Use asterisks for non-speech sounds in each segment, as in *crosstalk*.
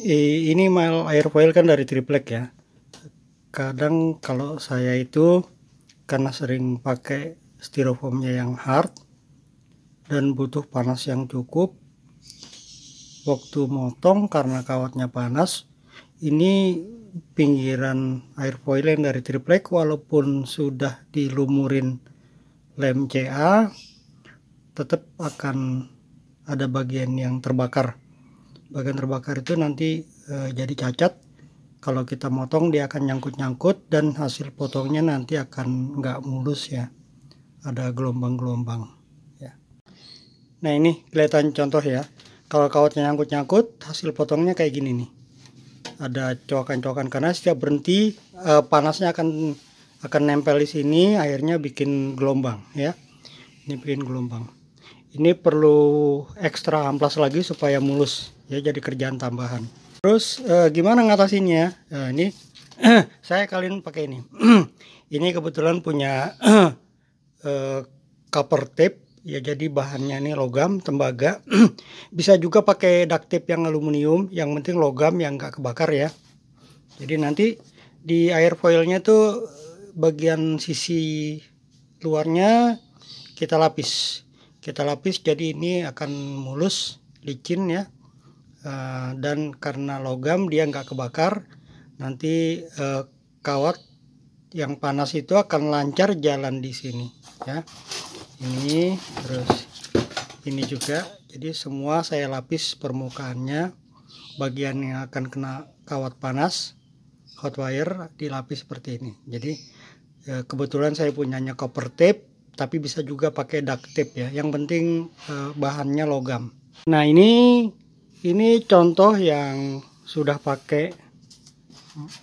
ini mal airfoil kan dari triplek ya kadang kalau saya itu karena sering pakai styrofoamnya yang hard dan butuh panas yang cukup waktu motong karena kawatnya panas ini pinggiran airfoil yang dari triplek walaupun sudah dilumurin lem CA tetap akan ada bagian yang terbakar bagian terbakar itu nanti e, jadi cacat kalau kita motong dia akan nyangkut-nyangkut dan hasil potongnya nanti akan nggak mulus ya ada gelombang-gelombang ya nah ini kelihatan contoh ya kalau kawatnya nyangkut-nyangkut hasil potongnya kayak gini nih ada coakan-coakan karena setiap berhenti e, panasnya akan akan nempel di sini akhirnya bikin gelombang ya ini bikin gelombang ini perlu ekstra amplas lagi supaya mulus ya jadi kerjaan tambahan terus eh, gimana ngatasinnya nah, ini *clears throat* saya kalian pakai ini *clears throat* ini kebetulan punya copper *clears throat* eh, cover tape ya jadi bahannya ini logam tembaga bisa juga pakai duct tape yang aluminium yang penting logam yang enggak kebakar ya jadi nanti di air foilnya tuh bagian sisi luarnya kita lapis kita lapis jadi ini akan mulus licin ya Eh, dan karena logam dia nggak kebakar nanti uh, eh, kawat yang panas itu akan lancar jalan di sini ya ini terus ini juga jadi semua saya lapis permukaannya bagian yang akan kena kawat panas hot wire dilapis seperti ini jadi ya, kebetulan saya punyanya copper tape tapi bisa juga pakai duct tape ya yang penting eh, bahannya logam nah ini ini contoh yang sudah pakai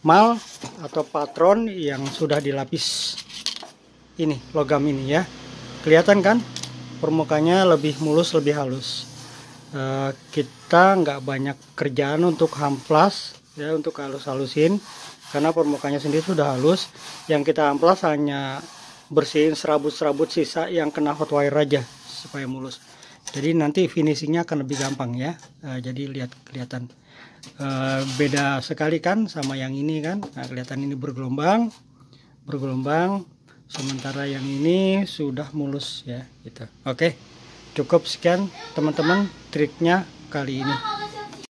mal atau patron yang sudah dilapis ini logam ini ya kelihatan kan permukaannya lebih mulus lebih halus e, kita nggak banyak kerjaan untuk hamplas ya untuk halus-halusin karena permukaannya sendiri sudah halus yang kita hamplas hanya bersihin serabut-serabut sisa yang kena hot wire aja supaya mulus jadi nanti finishingnya akan lebih gampang ya uh, jadi lihat kelihatan uh, beda sekali kan sama yang ini kan nah, kelihatan ini bergelombang bergelombang sementara yang ini sudah mulus ya gitu oke cukup sekian teman-teman triknya kali ini